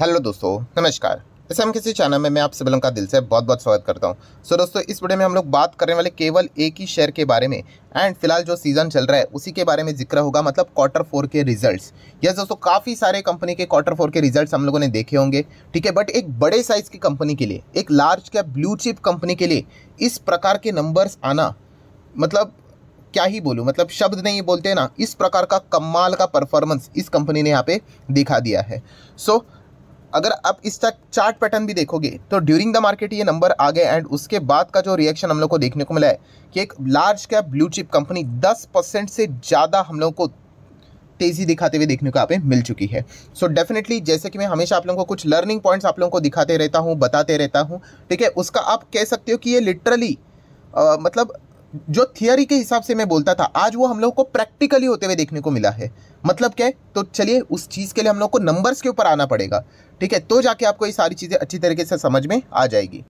hello दोस्तों नमस्कार S M किसी चैनल में मैं आप सभी का दिल से बहुत बहुत स्वागत करता हूं सो so, दोस्तों इस वीडियो में हम लोग बात करने वाले केवल एक ही शेयर के बारे में एंड फिलहाल जो सीज़न चल रहा है उसी के बारे में जिक्र होगा मतलब क्वार्टर फोर के रिजल्ट्स यस दोस्तों काफ़ी सारे कंपनी के क्वार्टर फोर के रिजल्ट्स हम लोगों ने देखे होंगे ठीक है बट एक बड़े साइज़ की कंपनी के लिए एक large cap blue chip company के लिए इस प्रकार के नंबर्स आना मतलब क्या ही बोलूँ मतलब शब्द नहीं बोलते ना इस प्रकार का कमाल का परफॉर्मेंस इस कंपनी ने यहाँ पे दिखा दिया है सो so, अगर आप इस चार्ट पैटर्न भी देखोगे तो ड्यूरिंग द मार्केट ये नंबर आ गए एंड उसके बाद का जो रिएक्शन हम लोग को देखने को मिला है कि एक large cap blue chip company 10 percent से ज़्यादा हम लोग को तेज़ी दिखाते हुए देखने को आप मिल चुकी है सो so डेफिनेटली जैसे कि मैं हमेशा आप लोगों को कुछ लर्निंग पॉइंट्स आप लोगों को दिखाते रहता हूँ बताते रहता हूँ ठीक है उसका आप कह सकते हो कि ये लिटरली मतलब जो थियरी के हिसाब से मैं बोलता था आज वो हम लोग को प्रैक्टिकली होते हुए देखने को मिला है मतलब क्या है तो चलिए उस चीज़ के लिए हम लोग को नंबर्स के ऊपर आना पड़ेगा ठीक है तो जाके आपको ये सारी चीज़ें अच्छी तरीके से समझ में आ जाएगी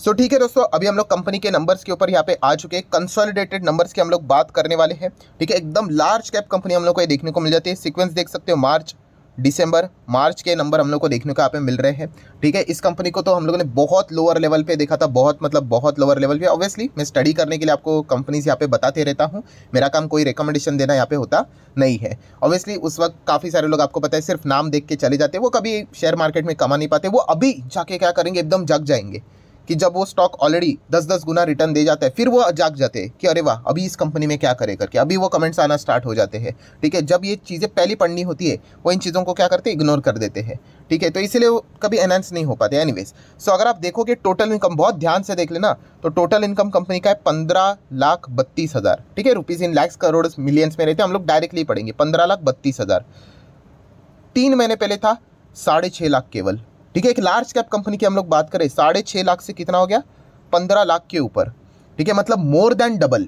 सो so, ठीक है दोस्तों अभी हम लोग कंपनी के नंबर्स के ऊपर यहाँ पे आ चुके हैं कंसोलिडेटेड नंबर्स की हम लोग बात करने वाले हैं ठीक है एकदम लार्ज कैप कंपनी हम लोग को ये देखने को मिल जाती है सीक्वेंस देख सकते हो मार्च दिसंबर मार्च के नंबर हम लोग को देखने को यहाँ पे मिल रहे हैं ठीक है इस कंपनी को तो हम लोगों ने बहुत लोअर लेवल पे देखा था बहुत मतलब बहुत लोअर लेवल पे ऑब्वियसली मैं स्टडी करने के लिए आपको कंपनीज यहाँ पे बताते रहता हूँ मेरा काम कोई रिकमेंडेशन देना यहाँ पे होता नहीं है ऑब्वियसली उस वक्त काफ़ी सारे लोग आपको पता है सिर्फ नाम देख के चले जाते हैं वो कभी शेयर मार्केट में कमा नहीं पाते वो अभी जाके क्या करेंगे एकदम जग जाएंगे कि जब वो स्टॉक ऑलरेडी दस दस गुना रिटर्न दे जाता है फिर वो जाग जाते हैं कि अरे वाह अभी इस कंपनी में क्या करे करके अभी वो कमेंट्स आना स्टार्ट हो जाते हैं ठीक है जब ये चीज़ें पहली पढ़नी होती है वो इन चीज़ों को क्या करते हैं इग्नोर कर देते हैं ठीक है तो इसलिए वो कभी एनहेंस नहीं हो पाते एनीवेज सो अगर आप देखोगे टोटल इनकम बहुत ध्यान से देख लेना तो टोटल इनकम कंपनी का है पंद्रह लाख बत्तीस हज़ार ठीक है rupees in lakhs crore millions में रहते हैं हम लोग डायरेक्टली पढ़ेंगे पंद्रह लाख बत्तीस हज़ार तीन महीने पहले था साढ़े छः लाख केवल ठीक है एक लार्ज कैप कंपनी की हम लोग बात करें साढ़े छः लाख से कितना हो गया पंद्रह लाख के ऊपर ठीक है मतलब मोर देन डबल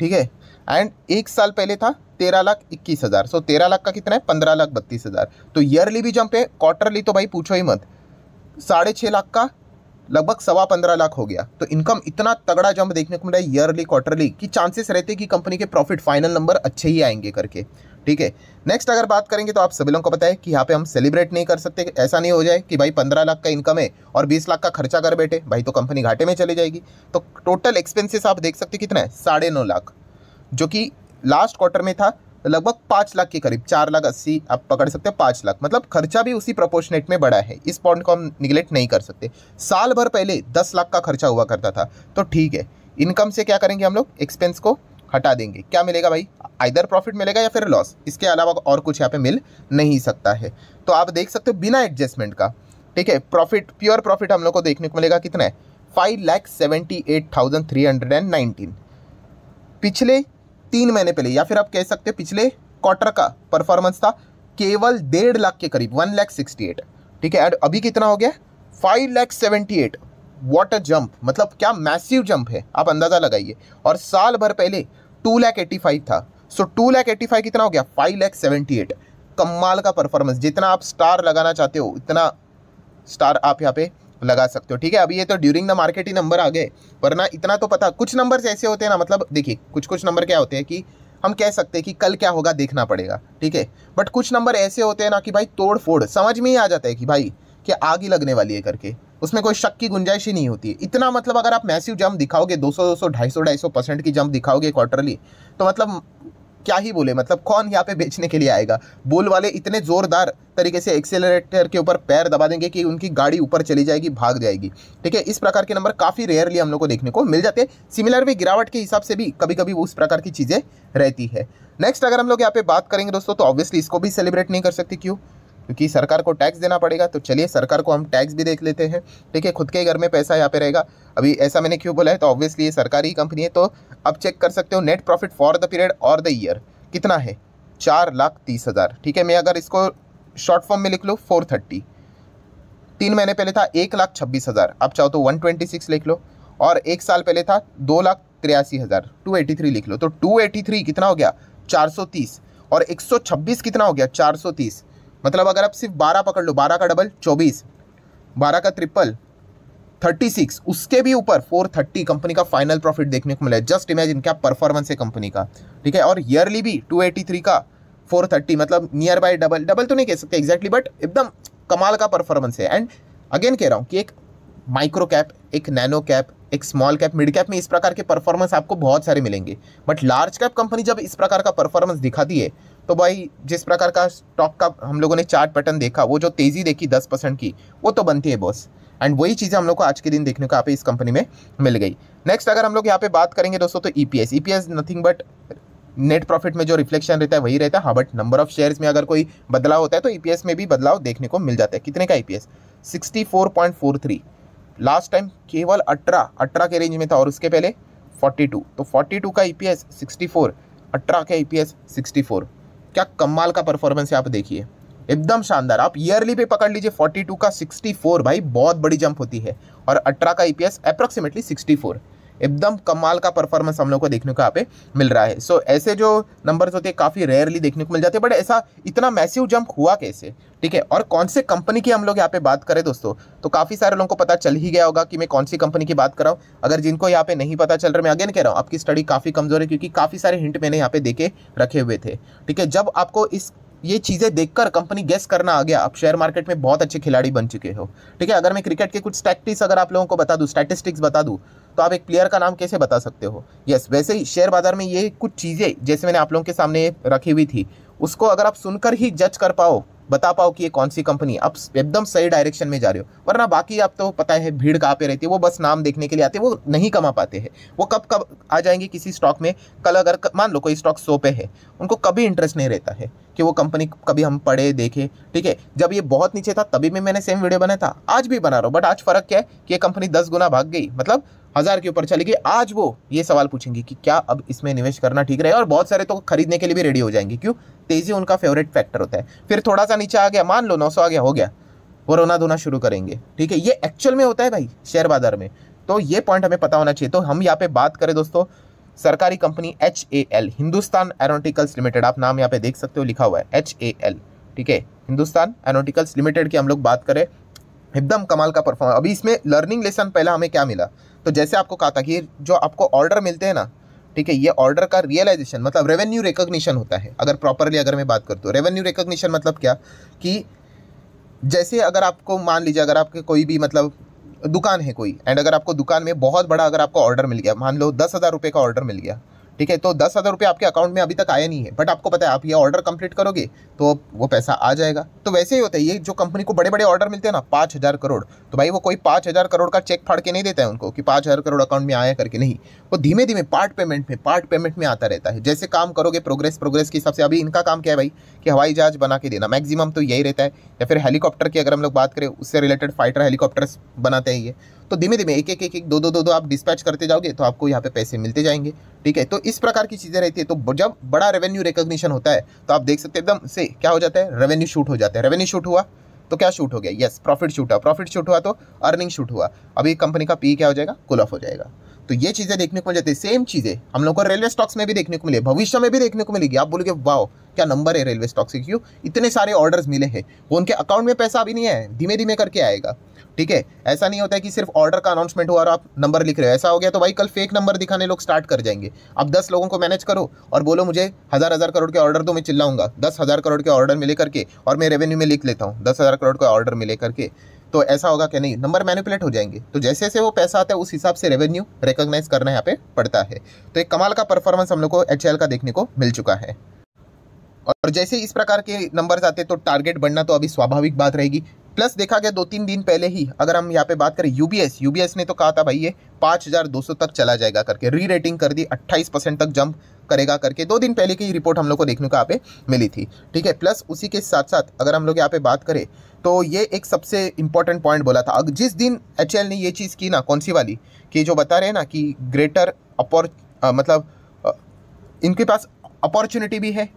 ठीक है एंड एक साल पहले था तेरह लाख इक्कीस हज़ार सो तेरह लाख का कितना है पंद्रह लाख बत्तीस हज़ार तो ईयरली भी जंप है क्वार्टरली तो भाई पूछो ही मत साढ़े छः लाख का लगभग सवा पंद्रह लाख हो गया तो इनकम इतना तगड़ा जंप देखने को मिला ईयरली क्वार्टरली कि चांसेस रहते कि कंपनी के प्रॉफिट फाइनल नंबर अच्छे ही आएंगे करके ठीक है नेक्स्ट अगर बात करेंगे तो आप सभी लोगों को पता है कि यहाँ पे हम सेलिब्रेट नहीं कर सकते ऐसा नहीं हो जाए कि भाई पंद्रह लाख का इनकम है और बीस लाख का खर्चा कर बैठे भाई तो कंपनी घाटे में चली जाएगी तो टोटल एक्सपेंसेस आप देख सकते कितना है साढ़े नौ लाख जो कि लास्ट क्वार्टर में था लगभग पाँच लाख के करीब चार लाख अस्सी आप पकड़ सकते हो पाँच लाख मतलब खर्चा भी उसी प्रोपोर्शनेट में बढ़ा है इस पॉइंट को हम निगलेक्ट नहीं कर सकते साल भर पहले दस लाख का खर्चा हुआ करता था तो ठीक है इनकम से क्या करेंगे हम लोग एक्सपेंस को हटा देंगे क्या मिलेगा भाई आइधर प्रॉफिट मिलेगा या फिर लॉस इसके अलावा और कुछ यहाँ पे मिल नहीं सकता है तो आप देख सकते हो बिना एडजस्टमेंट का ठीक है प्रॉफिट प्योर प्रॉफिट हम लोग को देखने को मिलेगा कितना है five lakh seventy eight thousand three hundred and nineteen पिछले तीन महीने पहले या फिर आप कह सकते हो पिछले क्वार्टर का परफॉर्मेंस था केवल डेढ़ लाख के करीब वन लैख सिक्सटी एट ठीक है एंड अभी कितना हो गया five lakh seventy eight a jump मतलब क्या मैसिव जंप है आप अंदाज़ा लगाइए और साल भर पहले टू लैख एट्टी फाइव था so two lakh eighty five कितना हो गया फाइव लैख सेवेंटी एट कमाल का परफॉर्मेंस जितना आप स्टार लगाना चाहते हो इतना स्टार आप यहाँ पे लगा सकते हो ठीक है अभी ये तो ड्यूरिंग द मार्केट ही नंबर आ गए वरना इतना तो पता कुछ नंबर्स ऐसे होते हैं ना मतलब देखिए कुछ कुछ नंबर क्या होते हैं कि हम कह सकते हैं कि कल क्या होगा देखना पड़ेगा ठीक है बट कुछ नंबर ऐसे होते हैं ना कि भाई तोड़ फोड़ समझ में ही आ जाता है कि भाई कि आग ही लगने वाली है करके उसमें कोई शक की गुंजाइश ही नहीं होती है इतना मतलब अगर आप मैसिव जंप दिखाओगे 200 200 250 250 परसेंट की जंप दिखाओगे क्वार्टरली तो मतलब क्या ही बोले मतलब कौन यहाँ पे बेचने के लिए आएगा बोल वाले इतने ज़ोरदार तरीके से एक्सेलरेटर के ऊपर पैर दबा देंगे कि उनकी गाड़ी ऊपर चली जाएगी भाग जाएगी ठीक है इस प्रकार के नंबर काफ़ी रेयरली हम लोग को देखने को मिल जाते हैं सिमिलर भी गिरावट के हिसाब से भी कभी कभी उस प्रकार की चीज़ें रहती है नेक्स्ट अगर हम लोग यहाँ पे बात करेंगे दोस्तों तो ऑब्वियसली इसको भी सेलिब्रेट नहीं कर सकते क्यों क्योंकि सरकार को टैक्स देना पड़ेगा तो चलिए सरकार को हम टैक्स भी देख लेते हैं ठीक है खुद के घर में पैसा यहाँ पे रहेगा अभी ऐसा मैंने क्यों बोला है तो ऑब्वियसली ये सरकारी कंपनी है तो आप चेक कर सकते हो net profit for the period और द ईयर कितना है चार लाख तीस हज़ार ठीक है मैं अगर इसको शॉर्ट फॉर्म में लिख लूँ फोर थर्टी तीन महीने पहले था एक लाख छब्बीस हज़ार आप चाहो तो वन ट्वेंटी सिक्स लिख लो और एक साल पहले था दो लाख तिरासी हज़ार टू एटी थ्री लिख लो तो टू एटी थ्री कितना हो गया चार सौ तीस और एक सौ छब्बीस कितना हो गया चार सौ तीस मतलब अगर आप सिर्फ बारह पकड़ लो बारह का डबल चौबीस बारह का ट्रिपल थर्टी सिक्स उसके भी ऊपर फोर थर्टी कंपनी का फाइनल प्रॉफिट देखने को मिला है जस्ट इमेजिन क्या परफॉर्मेंस है कंपनी का ठीक है और ईयरली भी टू एटी थ्री का फोर थर्टी मतलब नियर बाय डबल डबल तो नहीं कह सकते एग्जैक्टली बट एकदम कमाल का परफॉर्मेंस है एंड अगेन कह रहा हूँ कि एक माइक्रो कैप एक नैनो कैप एक स्मॉल कैप मिड कैप में इस प्रकार के परफॉर्मेंस आपको बहुत सारे मिलेंगे बट लार्ज कैप कंपनी जब इस प्रकार का परफॉर्मेंस दिखाती है तो भाई जिस प्रकार का स्टॉक का हम लोगों ने चार्ट पैटर्न देखा वो जो तेज़ी देखी दस परसेंट की वो तो बनती है बॉस एंड वही चीज़ें हम लोग को आज के दिन देखने को यहाँ पे इस कंपनी में मिल गई नेक्स्ट अगर हम लोग यहाँ पे बात करेंगे दोस्तों तो E P S E P S nothing but net profit में जो रिफ्लेक्शन रहता है वही रहता है हाँ बट नंबर ऑफ शेयर्स में अगर कोई बदलाव होता है तो ई e में भी बदलाव देखने को मिल जाता है कितने का E P S sixty four point four three last time केवल अठारह अठारह के रेंज में था और उसके पहले फोर्टी टू तो फोर्टी टू का E P S sixty four अठारह का E P S sixty four क्या कमाल का परफॉर्मेंस है आप देखिए एकदम शानदार आप ईयरली पे पकड़ लीजिए 42 का 64 भाई बहुत बड़ी जंप होती है और 18 का ईपीएस अप्रोक्सीमेटली सिक्सटी एकदम कमाल का परफॉर्मेंस हम लोग को देखने को यहाँ पे मिल रहा है सो so, ऐसे जो नंबर्स होते हैं काफ़ी रेयरली देखने को मिल जाते हैं बट ऐसा इतना मैसिव जंप हुआ कैसे ठीक है और कौन से कंपनी की हम लोग यहाँ पे बात करें दोस्तों तो काफ़ी सारे लोगों को पता चल ही गया होगा कि मैं कौन सी कंपनी की बात कर रहा हूँ अगर जिनको यहाँ पे नहीं पता चल रहा मैं अगेन कह रहा हूँ आपकी स्टडी काफ़ी कमज़ोर है क्योंकि काफ़ी सारे हिंट मैंने यहाँ पे देखे रखे हुए थे ठीक है जब आपको इस ये चीज़ें देखकर कंपनी गेस करना आ गया आप शेयर मार्केट में बहुत अच्छे खिलाड़ी बन चुके हो ठीक है अगर मैं क्रिकेट के कुछ टैक्टिक्स अगर आप लोगों को बता दूँ स्टैटिस्टिक्स बता दूँ तो आप एक प्लेयर का नाम कैसे बता सकते हो यस वैसे ही शेयर बाजार में ये कुछ चीज़ें जैसे मैंने आप लोगों के सामने रखी हुई थी उसको अगर आप सुनकर ही जज कर पाओ बता पाओ कि ये कौन सी कंपनी आप एकदम सही डायरेक्शन में जा रहे हो वरना बाकी आप तो पता है भीड़ कहाँ पे रहती है वो बस नाम देखने के लिए आते हैं वो नहीं कमा पाते हैं वो कब कब आ जाएंगे किसी स्टॉक में कल अगर मान लो कोई स्टॉक सो पे है उनको कभी इंटरेस्ट नहीं रहता है कि वो कंपनी कभी हम पढ़े देखे ठीक है जब ये बहुत नीचे था तभी भी मैंने सेम वीडियो बनाया था आज भी बना रहा हूँ बट आज फर्क क्या है कि ये कंपनी दस गुना भाग गई मतलब हज़ार के ऊपर चलेगी अच्छा, आज वो ये सवाल पूछेंगे कि क्या अब इसमें निवेश करना ठीक रहेगा और बहुत सारे तो खरीदने के लिए भी रेडी हो जाएंगे क्यों तेज़ी उनका फेवरेट फैक्टर होता है फिर थोड़ा सा नीचे आ गया मान लो नौ आ गया हो गया वो रोना धोना शुरू करेंगे ठीक है ये एक्चुअल में होता है भाई शेयर बाजार में तो ये पॉइंट हमें पता होना चाहिए तो हम यहाँ पे बात करें दोस्तों सरकारी company H A L Hindustan Aeronauticals Limited आप नाम यहाँ पे देख सकते हो लिखा हुआ है एच ए एल ठीक है हिंदुस्तान एरोनोटिकल्स लिमिटेड की हम लोग बात करें एकदम कमाल का परफॉर्म अभी इसमें लर्निंग लेसन पहला हमें क्या मिला तो जैसे आपको कहा था कि जो आपको ऑर्डर मिलते हैं ना ठीक है ये ऑर्डर का रियलाइजेशन मतलब रेवेन्यू रिकोगशन होता है अगर प्रॉपरली अगर मैं बात करता हूँ रेवेन्यू रिकोगशन मतलब क्या कि जैसे अगर आपको मान लीजिए अगर आपके कोई भी मतलब दुकान है कोई एंड अगर आपको दुकान में बहुत बड़ा अगर आपको ऑर्डर मिल गया मान लो दस हज़ार रुपये का ऑर्डर मिल गया ठीक है तो दस हज़ार रुपये आपके अकाउंट में अभी तक आया नहीं है बट आपको पता है आप ये ऑर्डर कंप्लीट करोगे तो वो पैसा आ जाएगा तो वैसे ही होता है ये जो कंपनी को बड़े बड़े ऑर्डर मिलते हैं ना पाँच हज़ार करोड़ तो भाई वो कोई पाँच हज़ार करोड़ का चेक फाड़ के नहीं देता है उनको कि पाँच हज़ार करोड़ अकाउंट में आया करके नहीं वो धीमे धीमे पार्ट पेमेंट में पार्ट पेमेंट में आता रहता है जैसे काम करोगे प्रोग्रेस प्रोग्रेस के हिसाब से अभी इनका काम क्या है भाई कि हवाई जहाज बना के देना मैक्सिमम तो यही रहता है या फिर हेलीकॉप्टर की अगर हम लोग बात करें उससे रिलेटेड फाइटर हेलीकॉप्टर्स बनाते हैं ये तो धीमे धीमे एक एक एक एक दो दो दो दो आप डिस्पैच करते जाओगे तो आपको यहाँ पे पैसे मिलते जाएंगे ठीक है तो इस प्रकार की चीज़ें रहती है तो जब बड़ा रेवेन्यू रिकग्निशन होता है तो आप देख सकते हैं एकदम से क्या हो जाता है रेवेन्यू शूट हो जाता है रेवेन्यू शूट हुआ तो क्या शूट हो गया यस प्रॉफिट शूट हुआ प्रॉफिट शूट हुआ तो अर्निंग शूट हुआ अभी कंपनी का पी क्या हो जाएगा कुल ऑफ हो जाएगा तो ये चीज़ें देखने को मिल जाती है सेम चीज़ें हम लोग को रेलवे स्टॉक्स में भी देखने को मिले भविष्य में भी देखने को मिलेगी आप बोलोगे वाओ क्या नंबर है रेलवे स्टॉक्स के क्यों इतने सारे ऑर्डर्स मिले हैं उनके अकाउंट में पैसा अभी नहीं है धीमे धीमे करके आएगा ठीक है ऐसा नहीं होता है कि सिर्फ ऑर्डर का अनाउंसमेंट हुआ और आप नंबर लिख रहे हो ऐसा हो गया तो भाई कल फेक नंबर दिखाने लोग स्टार्ट कर जाएंगे आप दस लोगों को मैनेज करो और बोलो मुझे हज़ार हज़ार करोड़ के ऑर्डर तो मैं चिल्लाऊंगा दस हज़ार करोड़ के ऑर्डर मिले करके और मैं रेवेन्यू में लिख लेता हूँ दस हज़ार करोड़ का ऑर्डर मिले करके तो ऐसा होगा कि नहीं नंबर मैनिपुलेट हो जाएंगे तो जैसे जैसे वो पैसा आता है उस हिसाब से रेवेन्यू रिकोगनाइज करना यहाँ पे पड़ता है तो एक कमाल का परफॉर्मेंस हम लोग को एच का देखने को मिल चुका है और जैसे इस प्रकार के नंबर्स आते हैं तो टारगेट बढ़ना तो अभी स्वाभाविक बात रहेगी प्लस देखा गया दो तीन दिन पहले ही अगर हम यहाँ पे बात करें यूबीएस यूबीएस ने तो कहा था भाई ये 5200 तक चला जाएगा करके री रेटिंग कर दी 28 परसेंट तक जंप करेगा करके दो दिन पहले की रिपोर्ट हम लोग को देखने को यहाँ पे मिली थी ठीक है प्लस उसी के साथ साथ अगर हम लोग यहाँ पे बात करें तो ये एक सबसे इंपॉर्टेंट पॉइंट बोला था जिस दिन एच ने ये चीज़ की ना कौन सी वाली कि जो बता रहे हैं ना कि ग्रेटर अपॉर मतलब इनके पास अपॉर्चुनिटी भी है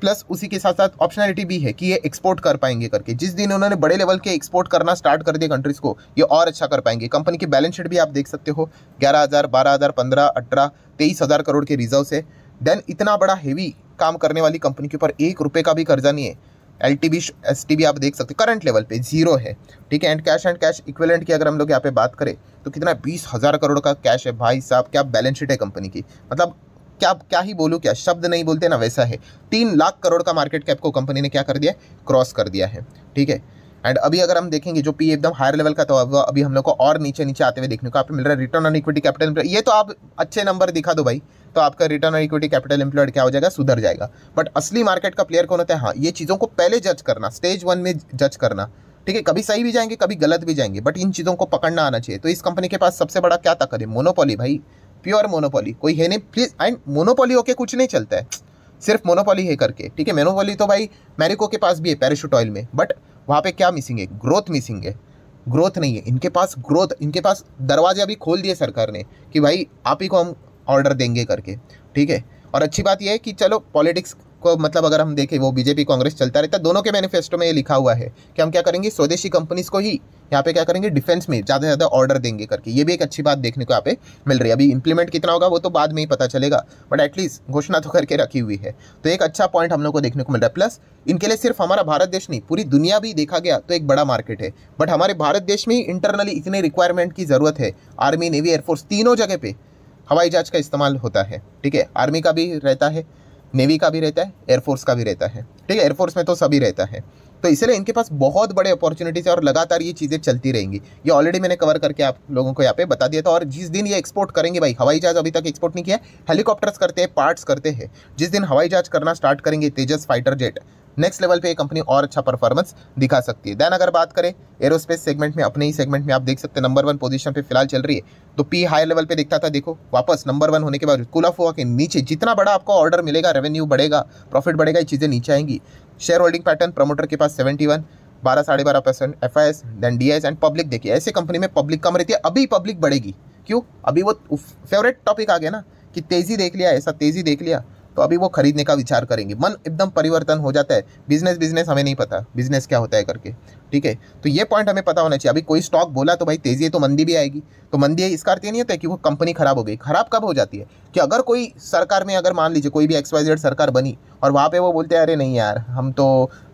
प्लस उसी के साथ साथ ऑप्शनलिटी भी है कि ये एक्सपोर्ट कर पाएंगे करके जिस दिन उन्होंने बड़े लेवल के एक्सपोर्ट करना स्टार्ट कर दिया कंट्रीज को ये और अच्छा कर पाएंगे कंपनी की बैलेंस शीट भी आप देख सकते हो ग्यारह हज़ार बारह हज़ार पंद्रह अठारह तेईस हज़ार करोड़ के रिजर्व है देन इतना बड़ा हेवी काम करने वाली कंपनी के ऊपर एक रुपये का भी कर्जा नहीं है L T B S T B आप देख सकते हो करंट लेवल पे जीरो है ठीक है and cash and cash equivalent की अगर हम लोग यहाँ पे बात करें तो कितना बीस हज़ार करोड़ का कैश है भाई साहब क्या बैलेंस शीट है कंपनी की मतलब क्या क्या ही बोलूँ क्या शब्द नहीं बोलते ना वैसा है तीन लाख करोड़ का मार्केट कैप को कंपनी ने क्या कर दिया क्रॉस कर दिया है ठीक है एंड अभी अगर हम देखेंगे जो पी एकदम हायर लेवल का तो अब अभी हम लोग को और नीचे नीचे आते हुए देखने को आपको मिल रहा है रिटर्न ऑन इक्विटी कैपिटल ये तो आप अच्छे नंबर दिखा दो भाई तो आपका return on equity capital employed क्या हो जाएगा सुधर जाएगा बट असली मार्केट का प्लेयर कौन होता है हाँ ये चीज़ों को पहले जज करना स्टेज वन में जज करना ठीक है कभी सही भी जाएंगे कभी गलत भी जाएंगे बट इन चीज़ों को पकड़ना आना चाहिए तो इस कंपनी के पास सबसे बड़ा क्या ताकत है मोनोपोली भाई प्योर मोनोपोली कोई है नहीं प्लीज़ एंड मोनोपोली होके कुछ नहीं चलता है सिर्फ मोनोपोली है करके ठीक है मोनोपोली तो भाई मैरिको के पास भी है पैराशूट ऑयल में बट वहाँ पे क्या मिसिंग है ग्रोथ मिसिंग है ग्रोथ नहीं है इनके पास ग्रोथ इनके पास दरवाजे अभी खोल दिए सरकार ने कि भाई आप ही को हम ऑर्डर देंगे करके ठीक है और अच्छी बात यह है कि चलो पॉलिटिक्स को मतलब अगर हम देखें वो बीजेपी कांग्रेस चलता रहता दोनों के मैनिफेस्टो में ये लिखा हुआ है कि हम क्या करेंगे स्वदेशी कंपनीज को ही यहाँ पे क्या करेंगे डिफेंस में ज़्यादा से ज़्यादा ऑर्डर देंगे करके ये भी एक अच्छी बात देखने को यहाँ पे मिल रही है अभी इंप्लीमेंट कितना होगा वो तो बाद में ही पता चलेगा बट एटलीस्ट घोषणा तो करके रखी हुई है तो एक अच्छा पॉइंट हम लोग को देखने को मिल रहा है प्लस इनके लिए सिर्फ हमारा भारत देश नहीं पूरी दुनिया भी देखा गया तो एक बड़ा मार्केट है बट हमारे भारत देश में इंटरनली इतने रिक्वायरमेंट की ज़रूरत है आर्मी नेवी एयरफोर्स तीनों जगह पर हवाई जहाज का इस्तेमाल होता है ठीक है आर्मी का भी रहता है नेवी का भी रहता है एयरफोर्स का भी रहता है ठीक है एयरफोर्स में तो सभी रहता है तो इसलिए इनके पास बहुत बड़े अपॉर्चुनिटीज़ है और लगातार ये चीज़ें चलती रहेंगी ये ऑलरेडी मैंने कवर करके आप लोगों को यहाँ पे बता दिया था और जिस दिन ये एक्सपोर्ट करेंगे भाई हवाई जहाज अभी तक एक्सपोर्ट नहीं किया हेलीकॉप्टर्स करते हैं पार्ट्स करते हैं जिस दिन हवाई जहाज करना स्टार्ट करेंगे Tejas fighter jet next level पे ये कंपनी और अच्छा परफॉर्मेंस दिखा सकती है देन अगर बात करें एरोस्पेस सेगमेंट में अपने ही सेगमेंट में आप देख सकते हैं नंबर वन पोजीशन पे फिलहाल चल रही है तो पी हाई लेवल पे देखता था देखो वापस नंबर वन होने के बाद कुल ऑफ हुआ के नीचे जितना बड़ा आपको ऑर्डर मिलेगा रेवेन्यू बढ़ेगा प्रॉफिट बढ़ेगा ये चीज़ें नीचे आएंगी शेयर होल्डिंग पैटर्न प्रमोटर के पास सेवेंटी वन बारह साढ़े बारह percent F I S then D S and public देखिए ऐसे कंपनी में पब्लिक कम रहती है अभी पब्लिक बढ़ेगी क्यों अभी वो फेवरेट टॉपिक आ गया ना कि तेज़ी देख लिया ऐसा तेज़ी देख लिया तो अभी वो खरीदने का विचार करेंगे मन एकदम परिवर्तन हो जाता है बिजनेस बिजनेस हमें नहीं पता बिजनेस क्या होता है करके ठीक है तो ये पॉइंट हमें पता होना चाहिए अभी कोई स्टॉक बोला तो भाई तेजी है तो मंदी भी आएगी तो मंदी है इसका अर्थ ये नहीं होता है कि वो कंपनी खराब हो गई खराब कब हो जाती है कि अगर कोई सरकार में अगर मान लीजिए कोई भी एक्सवाइजेड सरकार बनी और वहाँ पर वो बोलते हैं अरे नहीं यार हम तो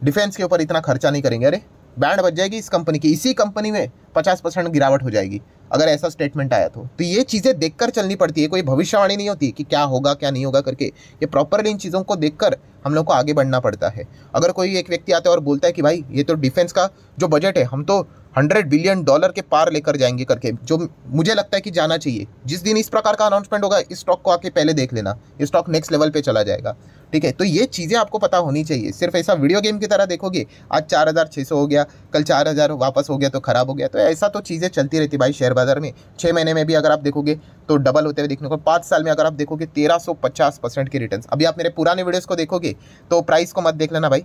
डिफेंस के ऊपर इतना खर्चा नहीं करेंगे अरे बैंड बच जाएगी इस कंपनी की इसी कंपनी में पचास परसेंट गिरावट हो जाएगी अगर ऐसा स्टेटमेंट आया तो तो ये चीज़ें देखकर चलनी पड़ती है कोई भविष्यवाणी नहीं होती कि क्या होगा क्या नहीं होगा करके ये प्रॉपरली इन चीज़ों को देख हम लोग को आगे बढ़ना पड़ता है अगर कोई एक व्यक्ति आता है और बोलता है कि भाई ये तो डिफेंस का जो बजट है हम तो हंड्रेड बिलियन डॉलर के पार लेकर जाएंगे करके जो मुझे लगता है कि जाना चाहिए जिस दिन इस प्रकार का अनाउंसमेंट होगा इस स्टॉक को आके पहले देख लेना ये स्टॉक नेक्स्ट लेवल पे चला जाएगा ठीक है तो ये चीज़ें आपको पता होनी चाहिए सिर्फ ऐसा वीडियो गेम की तरह देखोगे आज चार हज़ार छः सौ हो गया कल चार हज़ार वापस हो गया तो ख़राब हो गया तो ऐसा तो चीज़ें चलती रहती भाई शेयर बाजार में छः महीने में भी अगर आप देखोगे तो डबल होते हुए देखने को पाँच साल में अगर आप देखोगे तेरह सौ पचास परसेंट के रिटर्न अभी आप मेरे पुराने वीडियोज़ को देखोगे तो प्राइस को मत देख लेना भाई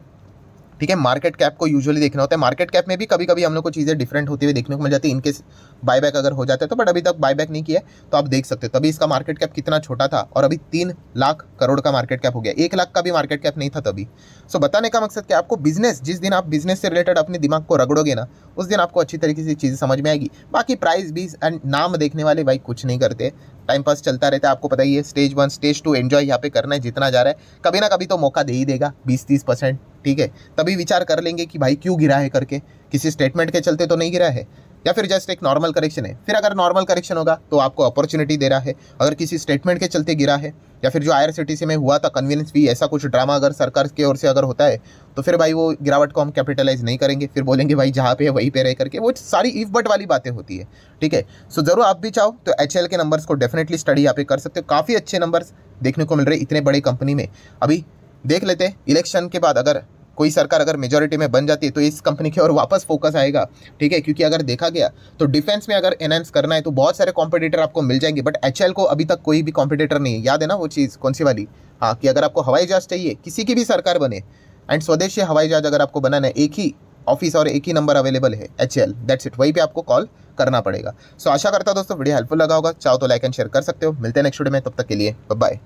ठीक है मार्केट कैप को यूजुअली देखना होता है मार्केट कैप में भी कभी कभी हम लोग को चीज़ें डिफरेंट होती हुई देखने को मिल जाती है इनकेस बायबैक अगर हो जाता है तो बट अभी तक बायबैक नहीं किया तो आप देख सकते हो तभी इसका मार्केट कैप कितना छोटा था और अभी तीन लाख करोड़ का मार्केट कैप हो गया एक लाख का भी मार्केट कैप नहीं था तभी सो बताने का मकसद क्या आपको बिजनेस जिस दिन आप बिजनेस से रिलेटेड अपने दिमाग को रगड़ोगे ना उस दिन आपको अच्छी तरीके से चीज़ें समझ में आएगी बाकी प्राइस भी एंड नाम देखने वाले भाई कुछ नहीं करते टाइम पास चलता रहता है आपको पता ही है stage one stage two enjoy यहाँ पे करना है जितना जा रहा है कभी ना कभी तो मौका दे ही देगा बीस तीस परसेंट ठीक है तभी विचार कर लेंगे कि भाई क्यों गिरा है करके किसी स्टेटमेंट के चलते तो नहीं गिरा है या फिर जस्ट एक नॉर्मल करेक्शन है फिर अगर नॉर्मल करेक्शन होगा तो आपको अपॉर्चुनिटी दे रहा है अगर किसी स्टेटमेंट के चलते गिरा है या फिर जो सी में हुआ था कन्वीनियंस भी ऐसा कुछ ड्रामा अगर सरकार की ओर से अगर होता है तो फिर भाई वो गिरावट को हम कैपिटलाइज नहीं करेंगे फिर बोलेंगे भाई जहाँ पे है वहीं पे रह करके वो सारी इफ बट वाली बातें होती है ठीक है सो ज़रूर आप भी चाहो तो एच के नंबर्स को डेफिनेटली स्टडी यहाँ पे कर सकते हो काफ़ी अच्छे नंबर्स देखने को मिल रहे इतने बड़े कंपनी में अभी देख लेते हैं इलेक्शन के बाद अगर कोई सरकार अगर मेजोरिटी में बन जाती है तो इस कंपनी की ओर वापस फोकस आएगा ठीक है क्योंकि अगर देखा गया तो डिफेंस में अगर एनहेंस करना है तो बहुत सारे कॉम्पिटेटर आपको मिल जाएंगे बट एच को अभी तक कोई भी कॉम्पिटेटर नहीं है याद है ना वो चीज़ कौन सी वाली हाँ कि अगर आपको हवाई जहाज चाहिए किसी की भी सरकार बने एंड स्वदेशी हवाई जहाज अगर आपको बनाना है एक ही ऑफिस और एक ही नंबर अवेलेबल है एच एल दैट्स इट वहीं पे आपको कॉल करना पड़ेगा सो so, आशा करता हूँ दोस्तों वीडियो हेल्पफुल लगा होगा चाहो तो लाइक एंड शेयर कर सकते हो मिलते हैं नेक्स्ट वीडियो में तब तक के लिए बाय